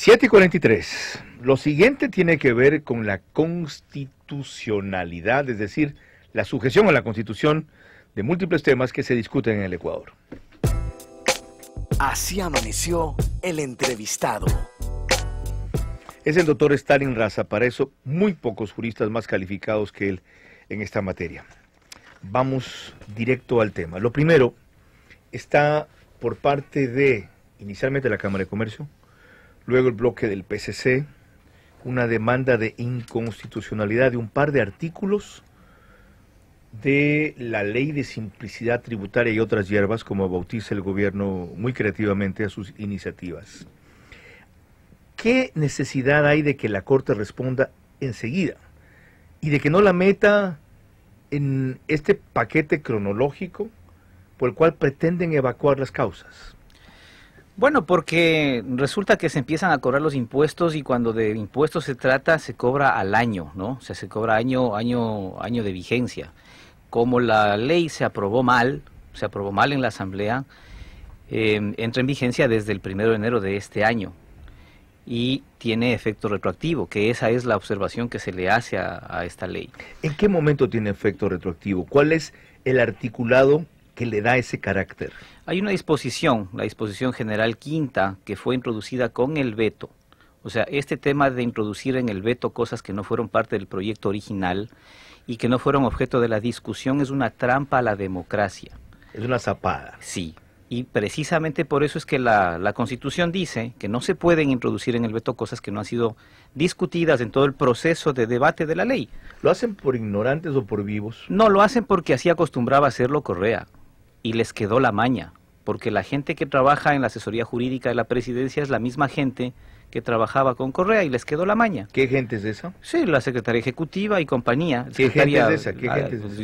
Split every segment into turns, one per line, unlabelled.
7 y 43. Lo siguiente tiene que ver con la constitucionalidad, es decir, la sujeción a la constitución de múltiples temas que se discuten en el Ecuador. Así amaneció el entrevistado. Es el doctor Stalin Raza, para eso muy pocos juristas más calificados que él en esta materia. Vamos directo al tema. Lo primero está por parte de, inicialmente, la Cámara de Comercio, Luego el bloque del PCC, una demanda de inconstitucionalidad de un par de artículos de la ley de simplicidad tributaria y otras hierbas, como bautiza el gobierno muy creativamente a sus iniciativas. ¿Qué necesidad hay de que la Corte responda enseguida y de que no la meta en
este paquete cronológico por el cual pretenden evacuar las causas? Bueno, porque resulta que se empiezan a cobrar los impuestos y cuando de impuestos se trata se cobra al año, ¿no? O sea, se cobra año, año, año de vigencia. Como la ley se aprobó mal, se aprobó mal en la Asamblea, em, entra en vigencia desde el primero de enero de este año y tiene efecto retroactivo, que esa es la observación que se le hace a, esta ley. ¿En qué momento tiene efecto retroactivo? ¿Cuál es el articulado que le da ese carácter? Hay una disposición, la disposición general quinta, que fue introducida con el veto. O sea, este tema de introducir en el veto cosas que no fueron parte del proyecto original y que no fueron objeto de la discusión es una trampa a la democracia. Es una zapada. Sí. Y precisamente por eso es que la, la Constitución dice que no se pueden introducir en el veto cosas que no han sido discutidas en todo el proceso de debate de la ley. ¿Lo hacen por ignorantes o por vivos? No, lo hacen porque así acostumbraba hacerlo Correa y les quedó la maña porque la gente que trabaja en la asesoría jurídica de la presidencia es la misma gente que trabajaba con Correa y les quedó la maña. ¿Qué gente es esa? Sí, la secretaria ejecutiva y compañía. ¿Qué gente es esa? ¿Qué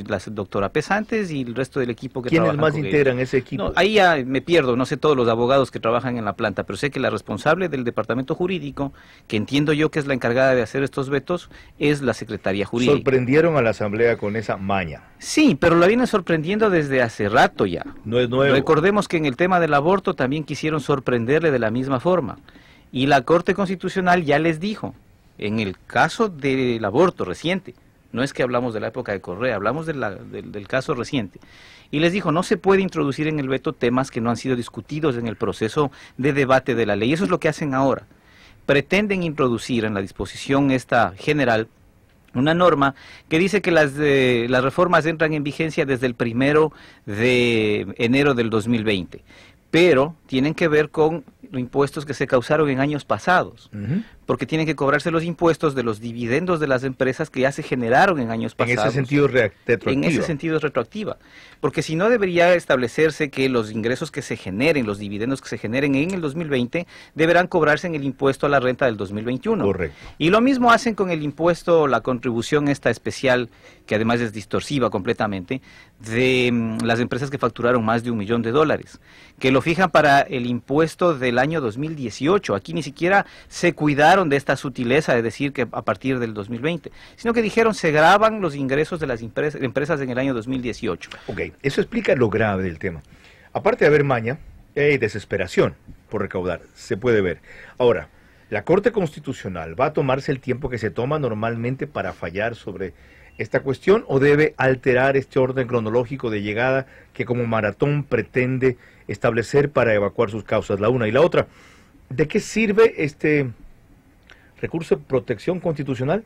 la, doctora Pesantes y el resto del equipo que ¿Quiénes más integran ese equipo? ahí ya me pierdo, no sé todos los abogados que trabajan en la planta, pero sé que la responsable del departamento jurídico, que entiendo yo que es la encargada de hacer estos vetos, es la secretaría jurídica. ¿Sorprendieron a la asamblea con esa maña? Sí, pero la vienen sorprendiendo desde hace rato ya. No es nuevo. Recordemos que en el tema del aborto también quisieron sorprenderle de la misma forma. Y la Corte Constitucional ya les dijo, en el caso del aborto reciente, no es que hablamos de la época de Correa, hablamos del caso reciente. Y les dijo, no se puede introducir en el veto temas que no han sido discutidos en el proceso de debate de la ley. Eso es lo que hacen ahora. Pretenden introducir en la disposición esta general una norma que dice que las, eh, las reformas entran en vigencia desde el primero de enero del 2020 pero tienen que ver con los impuestos que se causaron en años pasados porque tienen que cobrarse los impuestos de los dividendos de las empresas que ya se generaron en años pasados. En ese sentido es retroactiva. En ese sentido retroactiva, porque si no debería establecerse que los ingresos que se generen, los dividendos que se generen en el 2020, deberán cobrarse en el impuesto a la renta del 2021. Correcto. Y lo mismo hacen con el impuesto, la contribución esta especial, que además es distorsiva completamente, de mm, las empresas que facturaron más de un millón de dólares, que lo fijan para el impuesto del año 2018. Aquí ni siquiera se cuidaron de esta sutileza de decir que a partir del 2020, sino que dijeron se graban los ingresos de las empresas, en el año 2018. Ok, eso explica lo grave del tema. Aparte de haber maña, y
desesperación por recaudar, se puede ver. Ahora, la Corte Constitucional va a tomarse el tiempo que se toma normalmente para fallar sobre esta cuestión o debe alterar este orden cronológico de llegada que como maratón pretende establecer para evacuar sus causas, la una y la otra. ¿De qué sirve este recurso de
protección constitucional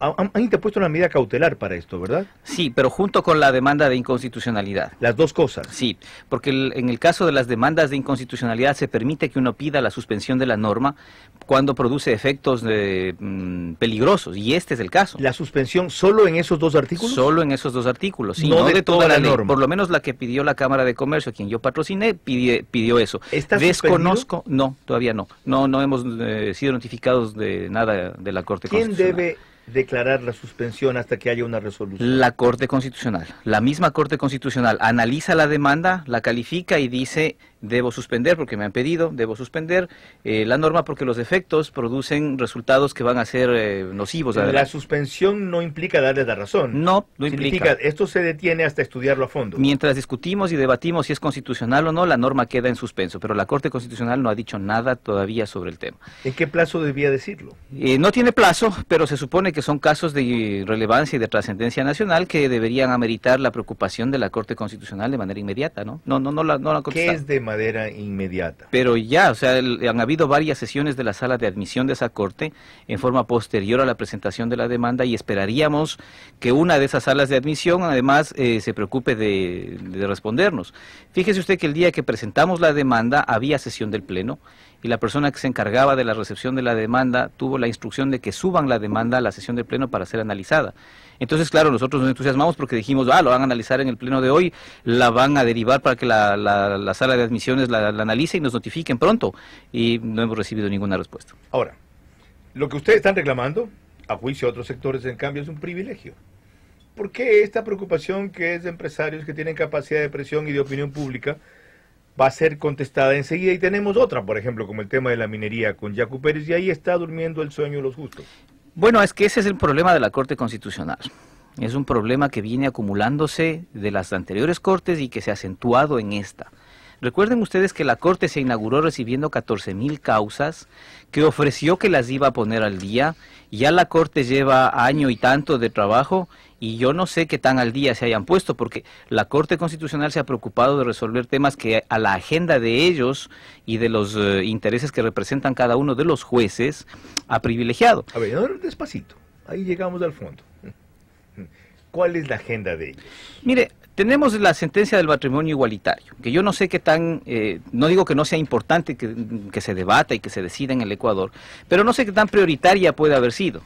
han, interpuesto una medida cautelar para esto, ¿verdad? Sí, pero junto con la demanda de inconstitucionalidad. Las dos cosas. Sí, porque en el caso de las demandas de inconstitucionalidad se permite que uno pida la suspensión de la norma cuando produce efectos mm, peligrosos, y este es el caso. ¿La suspensión solo en esos dos artículos? Solo en esos dos artículos, y no, de, toda, la, norma. Por lo menos la que pidió la Cámara de Comercio, quien yo patrociné, pidió eso. Desconozco, no, todavía no. No, no hemos eh, sido notificados de nada de la Corte ¿Quién Constitucional.
debe declarar la suspensión hasta que haya una resolución?
La Corte Constitucional. La misma Corte Constitucional analiza la demanda, la califica y dice debo suspender porque me han pedido, debo suspender eh, la norma porque los efectos producen resultados que van a ser eh, nocivos. La,
suspensión no implica darle la razón.
No, no implica. Esto
se detiene hasta estudiarlo a fondo.
Mientras discutimos y debatimos si es constitucional o no, la norma queda en suspenso, pero la Corte Constitucional no ha dicho nada todavía sobre el tema.
¿En qué plazo debía decirlo?
Eh, no tiene plazo, pero se supone que son casos de relevancia y de trascendencia nacional que deberían ameritar la preocupación de la Corte Constitucional de manera inmediata, ¿no? No, no, no la,
no la ¿Qué es de manera inmediata.
Pero ya, o sea, han habido varias sesiones de la sala de admisión de esa corte en forma posterior a la presentación de la demanda y esperaríamos que una de esas salas de admisión además eh, se preocupe de, de respondernos. Fíjese usted que el día que presentamos la demanda había sesión del Pleno y la persona que se encargaba de la recepción de la demanda tuvo la instrucción de que suban la demanda a la sesión de Pleno para ser analizada. Entonces, claro, nosotros nos entusiasmamos porque dijimos, ah, lo van a analizar en el Pleno de hoy, la van a derivar para que la, sala de admisiones la, la analice y nos notifiquen pronto. Y no hemos recibido ninguna respuesta. Ahora,
lo que ustedes están reclamando, a juicio de otros sectores, en cambio, es un privilegio. ¿Por qué esta preocupación que es de empresarios que tienen capacidad de presión y de opinión pública va a ser contestada enseguida. Y tenemos otra, por ejemplo, como el tema de la minería con Yacu Pérez, y ahí está durmiendo el sueño de los justos.
Bueno, es que ese es el problema de la Corte Constitucional. Es un problema que viene acumulándose de las anteriores cortes y que se ha acentuado en esta. Recuerden ustedes que la Corte se inauguró recibiendo 14.000 causas, que ofreció que las iba a poner al día. Ya la Corte lleva año y tanto de trabajo y yo no sé qué tan al día se hayan puesto, porque la Corte Constitucional se ha preocupado de resolver temas que a la agenda de ellos y de los eh, intereses que representan cada uno de los jueces ha privilegiado. A
ver, despacito, ahí llegamos al fondo.
¿Cuál es la agenda de ellos? Mire, tenemos la sentencia del matrimonio igualitario, que yo no sé qué tan, eh, no digo que no sea importante que, que se debata y que se decida en el Ecuador, pero no sé qué tan prioritaria puede haber sido.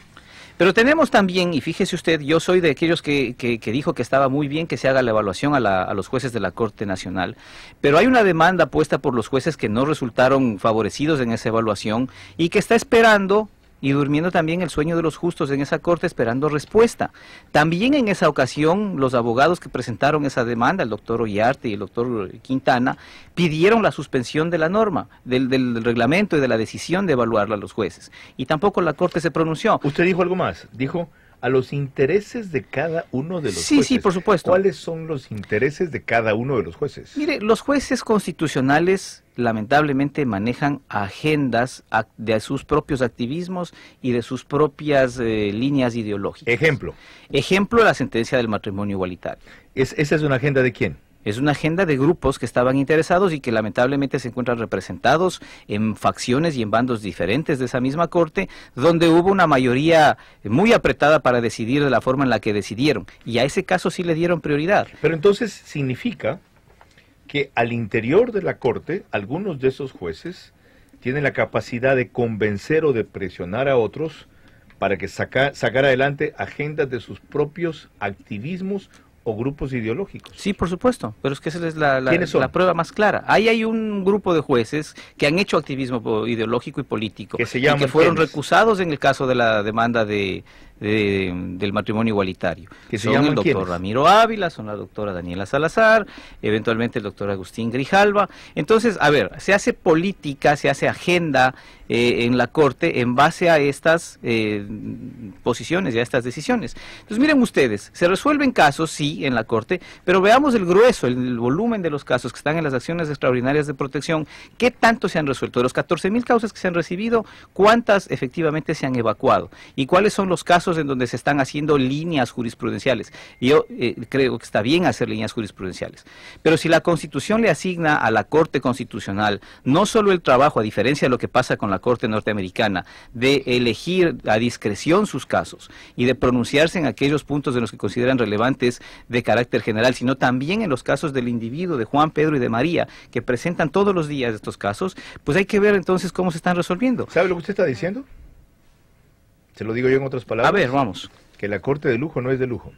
Pero tenemos también, y fíjese usted, yo soy de aquellos que, que, dijo que estaba muy bien que se haga la evaluación a, los jueces de la Corte Nacional, pero hay una demanda puesta por los jueces que no resultaron favorecidos en esa evaluación y que está esperando y durmiendo también el sueño de los justos en esa corte esperando respuesta. También en esa ocasión los abogados que presentaron esa demanda, el doctor Ollarte y el doctor Quintana, pidieron la suspensión de la norma, del, reglamento y de la decisión de evaluarla a los jueces. Y tampoco la corte se pronunció. Usted dijo algo más, dijo a los intereses de cada uno de los jueces. Sí, sí, por supuesto. ¿Cuáles son los intereses de cada uno de los jueces? Mire, los jueces constitucionales lamentablemente manejan agendas de sus propios activismos y de sus propias eh, líneas ideológicas. Ejemplo. Ejemplo, la sentencia del matrimonio igualitario. ¿Es, ¿Esa es una agenda de quién? Es una agenda de grupos que estaban interesados y que lamentablemente se encuentran representados en facciones y en bandos diferentes de esa misma corte, donde hubo una mayoría muy apretada para decidir de la forma en la que decidieron. Y a ese caso sí le dieron prioridad. Pero entonces significa que al interior de la Corte, algunos
de esos jueces tienen la capacidad de convencer o de presionar a otros para que sacar sacar adelante agendas de sus propios activismos o grupos
ideológicos. Sí, por supuesto, pero es que esa es la, prueba más clara. Ahí hay un grupo de jueces que han hecho activismo ideológico y político, que, se que fueron recusados en el caso de la demanda de, del matrimonio igualitario. Que son el doctor Ramiro Ávila, son la doctora Daniela Salazar, eventualmente el doctor Agustín Grijalba. Entonces, a ver, se hace política, se hace agenda eh, en la Corte en base a estas eh, posiciones y a estas decisiones. Entonces, miren ustedes, se resuelven casos, sí, en la Corte, pero veamos el grueso, el, el volumen de los casos que están en las acciones extraordinarias de protección, qué tanto se han resuelto. De los 14.000 causas que se han recibido, cuántas efectivamente se han evacuado y cuáles son los casos en donde se están haciendo líneas jurisprudenciales. Yo eh, creo que está bien hacer líneas jurisprudenciales. Pero si la Constitución le asigna a la Corte Constitucional no solo el trabajo, a diferencia de lo que pasa con la Corte norteamericana, de elegir a discreción sus casos y de pronunciarse en aquellos puntos de los que consideran relevantes de carácter general, sino también en los casos del individuo, de Juan, Pedro y de María, que presentan todos los días estos casos, pues hay que ver entonces cómo se están resolviendo. ¿Sabe lo que usted está diciendo?
Se lo digo yo en otras palabras. A ver, vamos. Que la corte de lujo no es de lujo.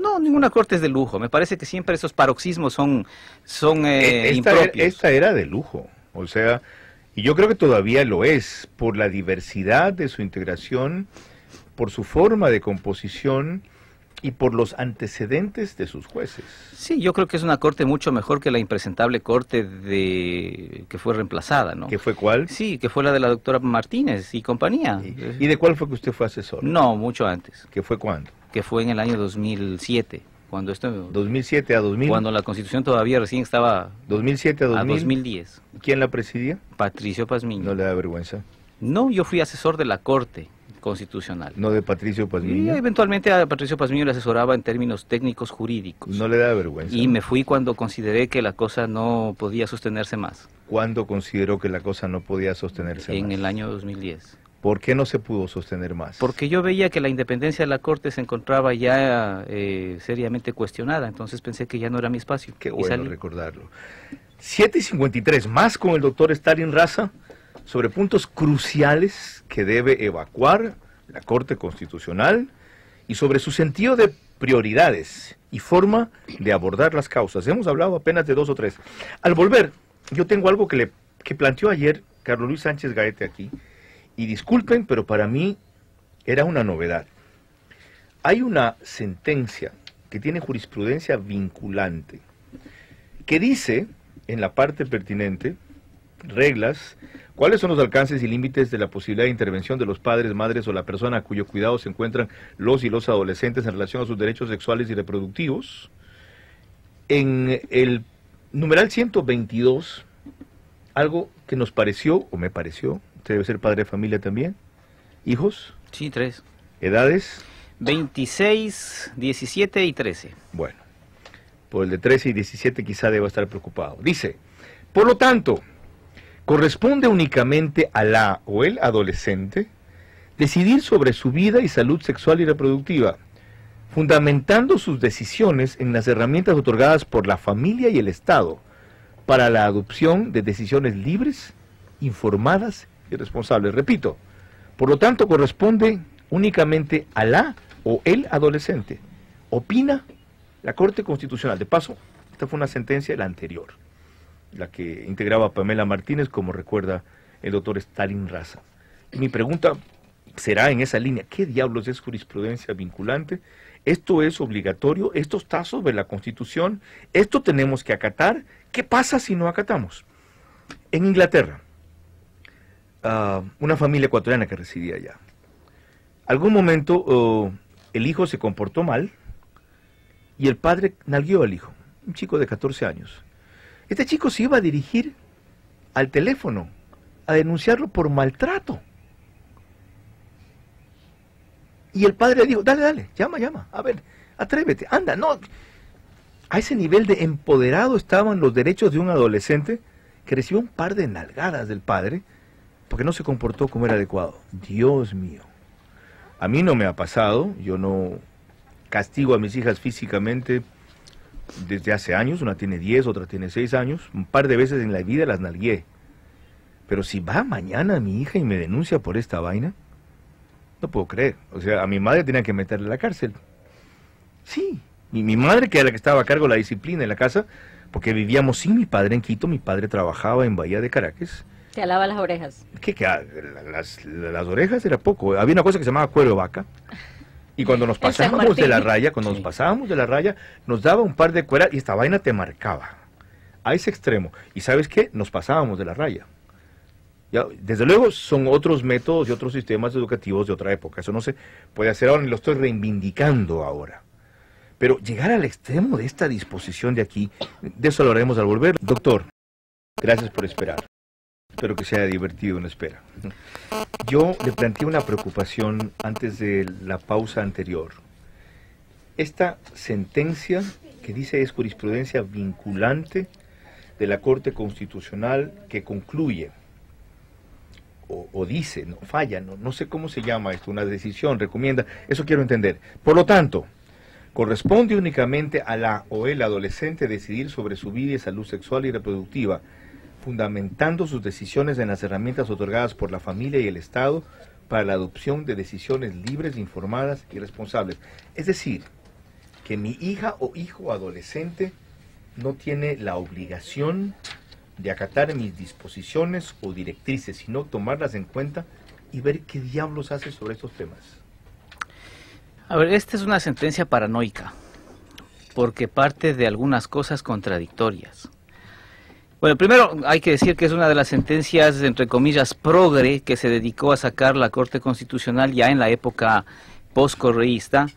No, ninguna corte es de lujo. Me parece que siempre esos paroxismos son, son eh, e-, e-, esta era de lujo. O
sea, y yo creo que todavía lo es, por la diversidad de su integración, por su forma de composición y por los antecedentes de sus jueces.
Sí, yo creo que es una corte mucho mejor que la impresentable corte de que fue reemplazada, ¿no? ¿Que fue cuál? Sí, que fue la de la doctora Martínez y compañía. ¿Y, de cuál fue que usted fue asesor? No, mucho antes. ¿Que fue cuándo? Que fue en el año 2007 cuando esto 2007 a 2000 cuando la Constitución todavía recién estaba 2007 a a 2010 quién la presidía Patricio Pazmiño no le da vergüenza no yo fui asesor de la corte constitucional. No de Patricio Pazmiño. Y eventualmente a Patricio Pazmiño le asesoraba en términos técnicos jurídicos. No le da vergüenza. Y me fui cuando consideré que la cosa no podía sostenerse más. ¿Cuándo
consideró que la cosa no podía sostenerse en más? En el año 2010. ¿Por qué no se pudo sostener más?
Porque yo veía que la independencia de la Corte se encontraba ya eh, seriamente cuestionada, entonces pensé que ya no era mi espacio. Qué bueno recordarlo.
7.53, más con el doctor Stalin Raza sobre puntos cruciales que debe evacuar la Corte Constitucional y sobre su sentido de prioridades y forma de abordar las causas. Hemos hablado apenas de dos o tres. Al volver, yo tengo algo que, le, que planteó ayer Carlos Luis Sánchez Gaete aquí, y disculpen, pero para mí era una novedad. Hay una sentencia que tiene jurisprudencia vinculante, que dice, en la parte pertinente, reglas, ¿cuáles son los alcances y límites de la posibilidad de intervención de los padres, madres o la persona a cuyo cuidado se encuentran los y los adolescentes en relación a sus derechos sexuales y reproductivos? En el numeral 122, algo que nos pareció, o me pareció, usted debe ser padre de familia también, hijos. Sí, tres. ¿Edades? 26, 17 y 13. Bueno, por el de 13 y 17 quizá deba estar preocupado. Dice, por lo tanto, corresponde únicamente a la o el adolescente decidir sobre su vida y salud sexual y reproductiva, fundamentando sus decisiones en las herramientas otorgadas por la familia y el Estado para la adopción de decisiones libres, informadas y responsables. Repito, por lo tanto corresponde únicamente a la o el adolescente. Opina la Corte Constitucional. De paso, esta fue una sentencia de la anterior la que integraba Pamela Martínez, como recuerda el doctor Stalin Raza. mi pregunta será en esa línea, ¿qué diablos es jurisprudencia vinculante? ¿Esto es obligatorio? ¿Esto está sobre la Constitución? ¿Esto tenemos que acatar? ¿Qué pasa si no acatamos? En Inglaterra, ah, una familia ecuatoriana que residía allá, algún momento oh, el hijo se comportó mal y el padre nalgueó al hijo, un chico de 14 años. Este chico se iba a dirigir al teléfono a denunciarlo por maltrato. Y el padre le dijo, dale, dale, llama, llama, a ver, atrévete, anda, no. A ese nivel de empoderado estaban los derechos de un adolescente que recibió un par de nalgadas del padre porque no se comportó como era adecuado. Dios mío. A mí no me ha pasado, yo no castigo a mis hijas físicamente desde hace años, una tiene 10, otra tiene 6 años, un par de veces en la vida las nalgué. Pero si va mañana mi hija y me denuncia por esta vaina, no puedo creer. O sea, a mi madre tenía que meterle a la cárcel. Sí, mi, mi madre, que era la que estaba a cargo de la disciplina en la casa, porque vivíamos sin mi padre en Quito, mi padre trabajaba en Bahía de Caracas.
Te alaba las orejas.
¿Qué? Ah, las, las orejas era poco. Había una cosa que se llamaba cuero de vaca. Y cuando nos pasábamos de la raya, cuando nos pasábamos de la raya, nos daba un par de cueras y esta vaina te marcaba. A ese extremo. ¿Y sabes qué? Nos pasábamos de la raya. desde luego son otros métodos y otros sistemas educativos de otra época. Eso no se puede hacer ahora ni lo estoy reivindicando ahora. Pero llegar al extremo de esta disposición de aquí, de eso lo haremos al volver. Doctor, gracias por esperar. Espero que sea divertido en espera. Yo le planteé una preocupación antes de la pausa anterior. Esta sentencia que dice es jurisprudencia vinculante de la Corte Constitucional que concluye o, o dice, no falla, no sé cómo se llama esto, una decisión, recomienda, eso quiero entender. Por lo tanto, corresponde únicamente a la o el adolescente decidir sobre su vida y salud sexual y reproductiva fundamentando sus decisiones en las herramientas otorgadas por la familia y el Estado para la adopción de decisiones libres, informadas y responsables. Es decir, que mi hija o hijo adolescente no tiene la obligación de acatar mis disposiciones o directrices, sino tomarlas en cuenta y ver qué diablos hace sobre estos temas.
A ver, esta es una sentencia paranoica, porque parte de algunas cosas contradictorias. Bueno, primero hay que decir que es una de las sentencias, entre comillas, progre que se dedicó a sacar la Corte Constitucional ya en la época postcorreísta,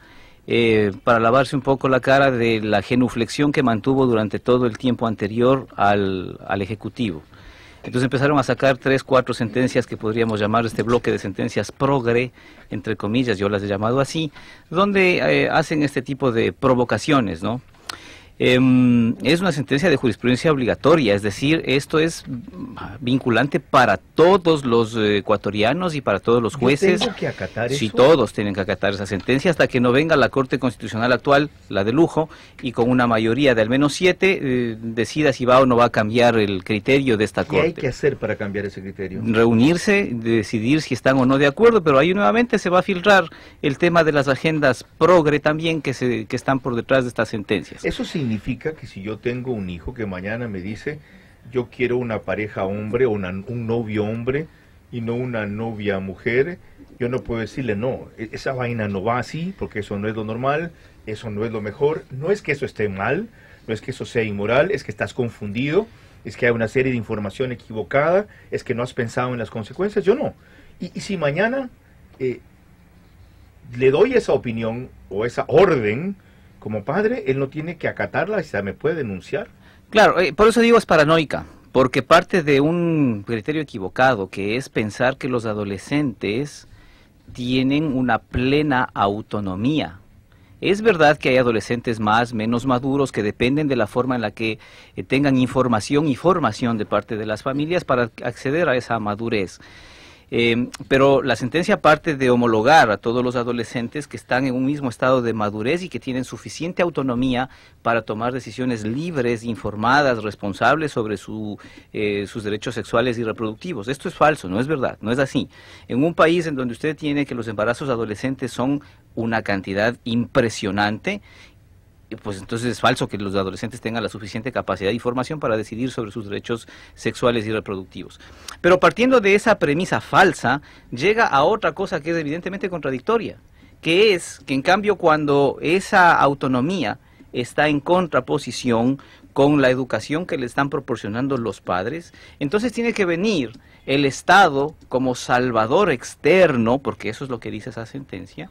eh, para lavarse un poco la cara de la genuflexión que mantuvo durante todo el tiempo anterior al, Ejecutivo. Entonces empezaron a sacar tres, cuatro sentencias que podríamos llamar este bloque de sentencias progre, entre comillas, yo las he llamado así, donde eh, hacen este tipo de provocaciones, ¿no? Em, es una sentencia de jurisprudencia obligatoria, es decir, esto es vinculante para todos los eh, ecuatorianos y para todos los jueces. Tengo que
acatar si todos
tienen que acatar esa sentencia hasta que no venga la Corte Constitucional actual, la de lujo, y con una mayoría de al menos siete eh, decida si va o no va a cambiar el criterio de esta Corte. ¿Qué hay
que hacer para cambiar ese criterio?
Reunirse, decidir si están o no de acuerdo, pero ahí nuevamente se va a filtrar el tema de las agendas progre también que, se, que están por detrás de estas sentencias. Eso sí significa
que si yo tengo un hijo que mañana me dice, yo quiero una pareja hombre o un novio hombre y no una novia mujer, yo no puedo decirle, no, e-, esa vaina no va así, porque eso no es lo normal, eso no es lo mejor, no es que eso esté mal, no es que eso sea inmoral, es que estás confundido, es que hay una serie de información equivocada, es que no has pensado en las consecuencias, yo no. Y, si mañana eh, le doy esa opinión o esa orden, como padre, él no tiene que acatarla y se me puede denunciar.
Claro, eh, por eso digo es paranoica, porque parte de un criterio equivocado que es pensar que los adolescentes tienen una plena autonomía. Es verdad que hay adolescentes más, menos maduros, que dependen de la forma en la que eh, tengan información y formación de parte de las familias para acceder a esa madurez. Em, pero la sentencia parte de homologar a todos los adolescentes que están en un mismo estado de madurez y que tienen suficiente autonomía para tomar decisiones libres, informadas, responsables sobre eh, sus derechos sexuales y reproductivos. Esto es falso, no es verdad, no es así. En un país en donde usted tiene que los embarazos adolescentes son una cantidad impresionante pues entonces es falso que los adolescentes tengan la suficiente capacidad y formación para decidir sobre sus derechos sexuales y reproductivos. Pero partiendo de esa premisa falsa, llega a otra cosa que es evidentemente contradictoria, que es que en cambio cuando esa autonomía está en contraposición con la educación que le están proporcionando los padres, entonces tiene que venir el Estado como salvador externo, porque eso es lo que dice esa sentencia,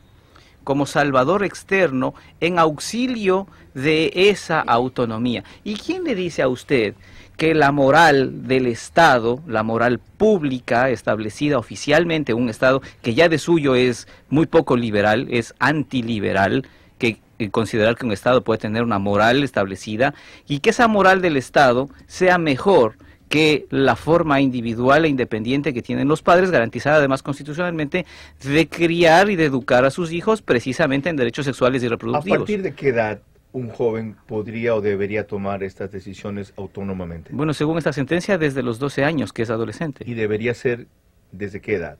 como salvador externo en auxilio de esa autonomía. ¿Y quién le dice a usted que la moral del Estado, la moral pública establecida oficialmente un Estado que ya de suyo es muy poco liberal, es antiliberal, que eh, considerar que un Estado puede tener una moral establecida y que esa moral del Estado sea mejor que la forma individual e independiente que tienen los padres, garantizada además constitucionalmente, de criar y de educar a sus hijos precisamente en derechos sexuales y reproductivos. ¿A partir
de qué edad un joven podría o debería tomar estas decisiones autónomamente?
Bueno, según esta sentencia, desde los 12 años, que es adolescente. ¿Y debería ser desde qué edad?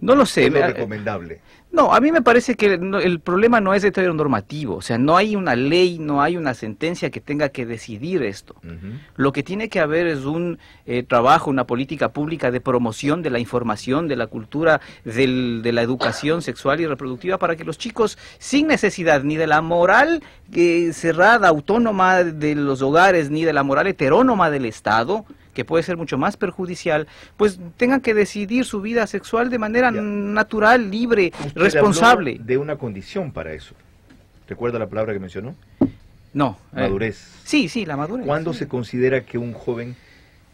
No lo sé. No eh, recomendable. No, a mí me parece que el, problema no es de tener normativo, o sea, no hay una ley, no hay una sentencia que tenga que decidir esto. Lo que tiene que haber es un eh, trabajo, una política pública de promoción de la información, de la cultura, de la educación sexual y reproductiva para que los chicos, sin necesidad ni de la moral eh, cerrada, autónoma de los hogares, ni de la moral heterónoma del Estado, que puede ser mucho más perjudicial, pues tengan que decidir su vida sexual de manera natural, libre, responsable.
de una condición para eso. ¿Recuerda la palabra que mencionó? No. Eh, madurez.
sí, sí, la madurez. ¿Cuándo
se considera que un joven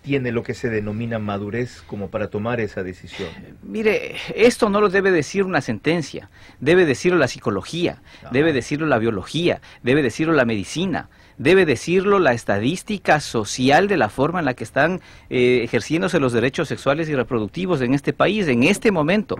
tiene lo que se denomina
madurez como para tomar esa decisión? Mire, esto no lo debe decir una sentencia, debe decirlo la psicología, debe decirlo la biología, debe decirlo la medicina debe decirlo la estadística social de la forma en la que están eh, ejerciéndose los derechos sexuales y reproductivos en este país, en este momento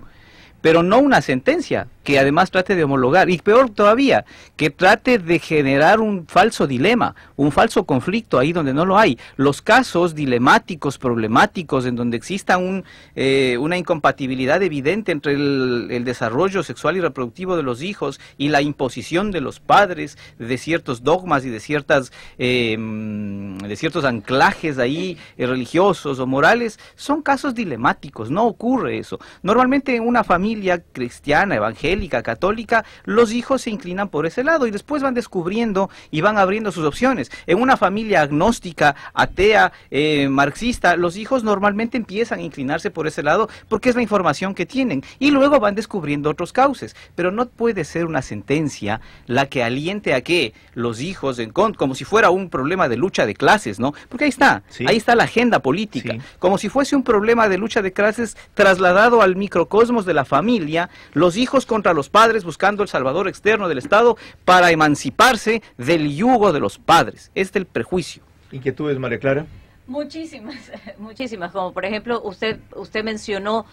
pero no una sentencia que además trate de homologar y peor todavía, que trate de generar un falso dilema, un falso conflicto ahí donde no lo hay. Los casos dilemáticos, problemáticos, en donde exista un, eh, una incompatibilidad evidente entre el, desarrollo sexual y reproductivo de los hijos y la imposición de los padres de ciertos dogmas y de, ciertas, em, de ciertos anclajes ahí eh, religiosos o morales, son casos dilemáticos, no ocurre eso. Normalmente en una familia cristiana, evangélica, católica, los hijos se inclinan por ese lado y después van descubriendo y van abriendo sus opciones. En una familia agnóstica, atea, eh, marxista, los hijos normalmente empiezan a inclinarse por ese lado porque es la información que tienen y luego van descubriendo otros cauces. Pero no puede ser una sentencia la que aliente a que los hijos, en, como si fuera un problema de lucha de clases, ¿no? Porque ahí está, ahí está la agenda política, como si fuese un problema de lucha de clases trasladado al microcosmos de la familia familia, los hijos contra los padres buscando el salvador externo del Estado para emanciparse del yugo de los padres. Este es el prejuicio. ¿Inquietudes, María Clara?
Muchísimas, muchísimas. Como por ejemplo, usted, usted mencionó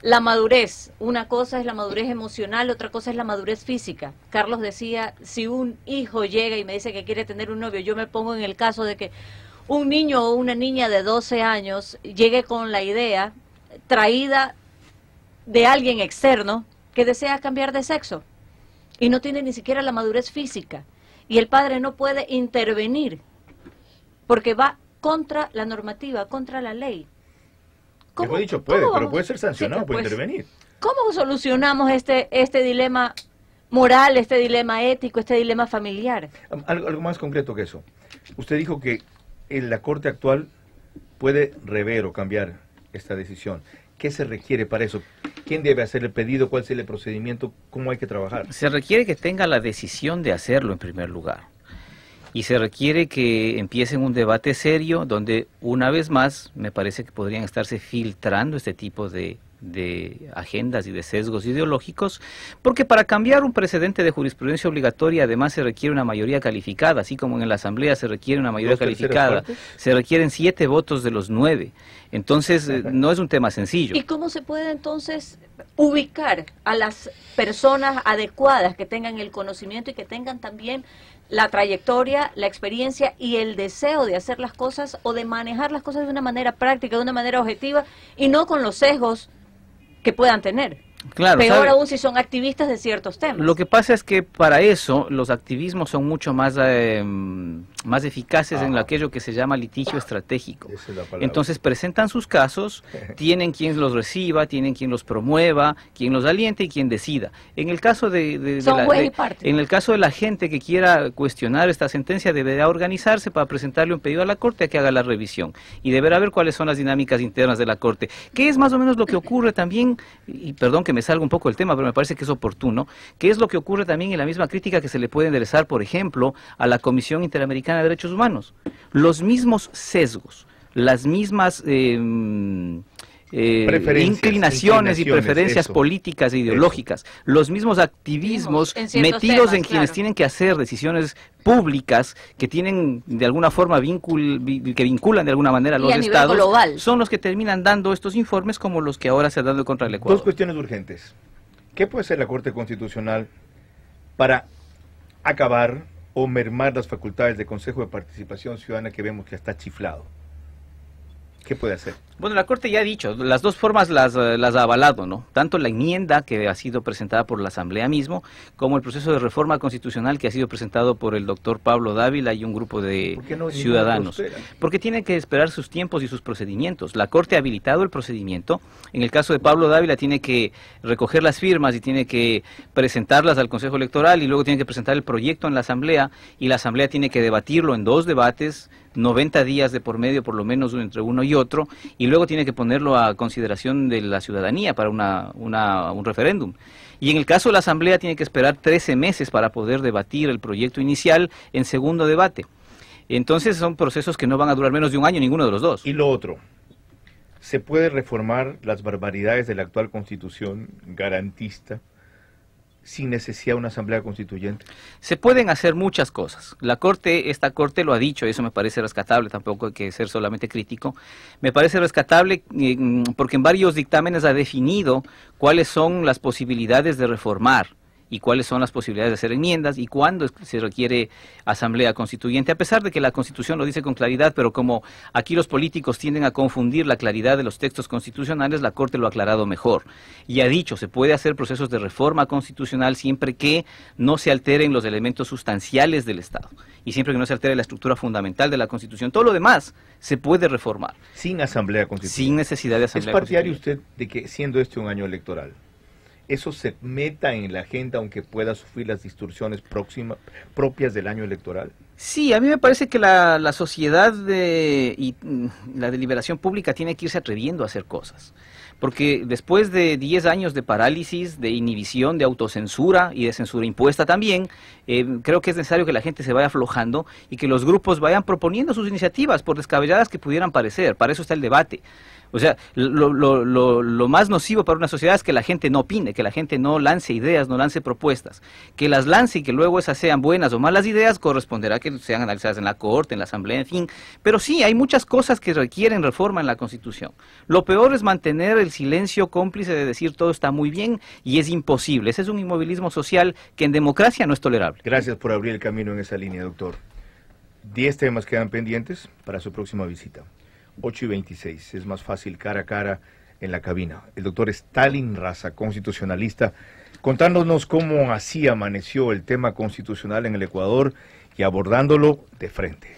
la madurez. Una cosa es la madurez emocional, otra cosa es la madurez física. Carlos decía, si un hijo llega y me dice que quiere tener un novio, yo me pongo en el caso de que un niño o una niña de 12 años llegue con la idea traída de alguien externo que desea cambiar de sexo y no tiene ni siquiera la madurez física y el padre no puede intervenir porque va contra la normativa, contra la ley.
Como he dicho, puede, pero puede ser sancionado por pues, intervenir.
¿Cómo solucionamos este, este dilema moral, este dilema ético, este dilema familiar?
Algo, algo más concreto que eso. Usted dijo que en la Corte actual puede rever o cambiar esta decisión. ¿Qué se requiere para eso? ¿Quién debe hacer el pedido? ¿Cuál es el procedimiento? ¿Cómo hay que trabajar?
Se requiere que tenga la decisión de hacerlo en primer lugar. Y se requiere que empiecen un debate serio donde, una vez más, me parece que podrían estarse filtrando este tipo de de agendas y de sesgos ideológicos, porque para cambiar un precedente de jurisprudencia obligatoria además se requiere una mayoría calificada, así como en la Asamblea se requiere una mayoría calificada, se requieren siete votos de los nueve. Entonces, eh, no es un tema sencillo. ¿Y
cómo se puede entonces ubicar a las personas adecuadas que tengan el conocimiento y que tengan también la trayectoria, la experiencia y el deseo de hacer las cosas o de manejar las cosas de una manera práctica, de una manera objetiva y no con los sesgos que puedan tener.
Claro, Peor aún
si son activistas de ciertos temas. Lo
que pasa es que para eso los activismos son mucho más em, más eficaces en ah. aquello que se llama litigio estratégico. Entonces presentan sus casos, tienen quien los reciba, tienen quien los promueva, quien los aliente y quien decida. En el caso de, la, en el caso de la gente que quiera cuestionar esta sentencia deberá organizarse para presentarle un pedido a la corte a que haga la revisión y deberá ver cuáles son las dinámicas internas de la corte, Qué es más o menos lo que ocurre también y perdón que me salga un poco el tema, pero me parece que es oportuno, Qué es lo que ocurre también en la misma crítica que se le puede enderezar, por ejemplo, a la Comisión Interamericana de Derechos Humanos. Los mismos sesgos, las mismas eh, eh, inclinaciones, y preferencias políticas e ideológicas, los mismos activismos metidos en quienes tienen que hacer decisiones públicas que tienen de alguna forma que vinculan de alguna manera a los estados son los que terminan dando estos informes como los que ahora se han dado contra el Ecuador. Dos cuestiones urgentes. ¿Qué puede hacer la Corte
Constitucional para acabar o mermar las facultades del Consejo de Participación Ciudadana que vemos que está chiflado.
¿Qué puede hacer? Bueno, la Corte ya ha dicho, las dos formas eh, las, ha avalado, ¿no? Tanto la enmienda que ha sido presentada por la Asamblea mismo, como el proceso de reforma constitucional que ha sido presentado por el doctor Pablo Dávila y un grupo de ciudadanos. Porque tiene que esperar sus tiempos y sus procedimientos. La Corte ha habilitado el procedimiento. En el caso de Pablo Dávila tiene que recoger las firmas y tiene que presentarlas al Consejo Electoral y luego tiene que presentar el proyecto en la Asamblea y la Asamblea tiene que debatirlo en dos debates 90 días de por medio, por lo menos entre uno y otro, y luego tiene que ponerlo a consideración de la ciudadanía para una, un referéndum. Y en el caso de la Asamblea tiene que esperar 13 meses para poder debatir el proyecto inicial en segundo debate. Entonces son procesos que no van a durar menos de un año ninguno de los dos. Y lo otro, ¿se
puede reformar las barbaridades de la actual constitución garantista? sin necesidad de una asamblea constituyente? Se pueden hacer muchas cosas.
La Corte, esta Corte lo ha dicho, eso me parece rescatable, tampoco hay que ser solamente crítico. Me parece rescatable eh, mm, porque en varios dictámenes ha definido cuáles son las posibilidades de reformar y cuáles son las posibilidades de hacer enmiendas y cuándo se requiere asamblea constituyente, a pesar de que la Constitución lo dice con claridad, pero como aquí los políticos tienden a confundir la claridad de los textos constitucionales, la Corte lo ha aclarado mejor. Y ha dicho, se puede hacer procesos de reforma constitucional siempre que no se alteren los elementos sustanciales del Estado y siempre que no se altere la estructura fundamental de la Constitución. Todo lo demás se puede reformar. Sin asamblea constituyente. Sin necesidad
de asamblea ¿Es partidario
usted de que siendo este un año electoral, eso se meta en la
agenda aunque pueda sufrir las distorsiones próximas propias del año electoral?
Sí, a mí me parece que la, sociedad y mm, la deliberación pública tiene que irse atreviendo a hacer cosas. Porque después de 10 años de parálisis, de inhibición, de autocensura y de censura impuesta también, eh, creo que es necesario que la gente se vaya aflojando y que los grupos vayan proponiendo sus iniciativas, por descabelladas que pudieran parecer. Para eso está el debate. O sea, lo, más nocivo para una sociedad es que la gente no opine, que la gente no lance ideas, no lance propuestas. Que las lance y que luego esas sean buenas o malas ideas corresponderá que sean analizadas en la Corte, en la Asamblea, en fin. Pero sí, hay muchas cosas que requieren reforma en la Constitución. Lo peor es mantener el silencio cómplice de decir todo está muy bien y es imposible. Ese es un inmovilismo social que en democracia no es tolerable. Gracias por abrir el camino en esa línea, doctor.
Diez temas quedan pendientes para su próxima visita. 8 y 26. Es más fácil cara a cara en la cabina. El doctor Stalin Raza, constitucionalista, contándonos cómo así amaneció el tema constitucional en el Ecuador y abordándolo de frente.